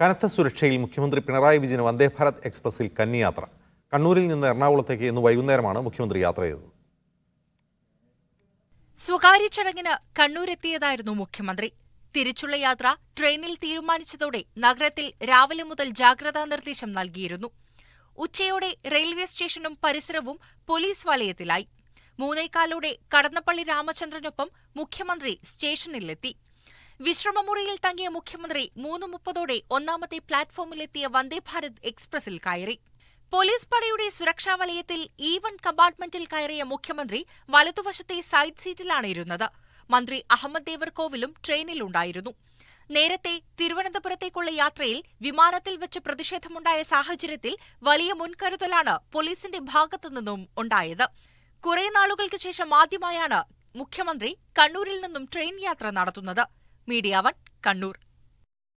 കനത്ത സുരക്ഷയിൽ മുഖ്യമന്ത്രി പിണറായി വിജയന് വന്ദേ ഭാരത് എക്സ്പ്രസിൽ കന്നിയാത്ര കണ്ണൂരിൽ നിന്ന് എറണാകുളത്തേക്ക് ഇന്ന് വൈകുന്നേരമാണ് മുഖ്യമന്ത്രി യാത്ര ചെയ്തത് സ്വകാര്യ ചടങ്ങിന് കണ്ണൂരെത്തിയതായിരുന്നു മുഖ്യമന്ത്രി തിരിച്ചുള്ള യാത്ര ട്രെയിനിൽ തീരുമാനിച്ചതോടെ നഗരത്തിൽ രാവിലെ മുതൽ ജാഗ്രതാ നിർദ്ദേശം നൽകിയിരുന്നു ഉച്ചയോടെ റെയിൽവേ സ്റ്റേഷനും പരിസരവും പോലീസ് വലയത്തിലായി മൂന്നേക്കാലോടെ കടന്നപ്പള്ളി രാമചന്ദ്രനൊപ്പം മുഖ്യമന്ത്രി സ്റ്റേഷനിലെത്തി വിശ്രമമുറിയിൽ തങ്ങിയ മുഖ്യമന്ത്രി മൂന്ന് മുപ്പതോടെ ഒന്നാമത്തെ പ്ലാറ്റ്ഫോമിലെത്തിയ വന്ദേഭാരത് എക്സ്പ്രസിൽ കയറി പോലീസ് പടയുടെ സുരക്ഷാ വലയത്തിൽ ഇ വൺ കമ്പാർട്ട്മെന്റിൽ കയറിയ മുഖ്യമന്ത്രി വലതുവശത്തെ സൈഡ് സീറ്റിലാണ് ഇരുന്നത് മന്ത്രി അഹമ്മദ് ദേവർകോവിലും ട്രെയിനിലുണ്ടായിരുന്നു നേരത്തെ തിരുവനന്തപുരത്തേക്കുള്ള യാത്രയിൽ വിമാനത്തിൽ വെച്ച് പ്രതിഷേധമുണ്ടായ സാഹചര്യത്തിൽ വലിയ മുൻകരുതലാണ് പോലീസിന്റെ ഭാഗത്തുനിന്നും ഉണ്ടായത് കുറേ നാളുകൾക്ക് ശേഷം ആദ്യമായാണ് മുഖ്യമന്ത്രി കണ്ണൂരിൽ നിന്നും ട്രെയിൻ യാത്ര നടത്തുന്നത് മീഡിയ വൺ കണ്ണൂർ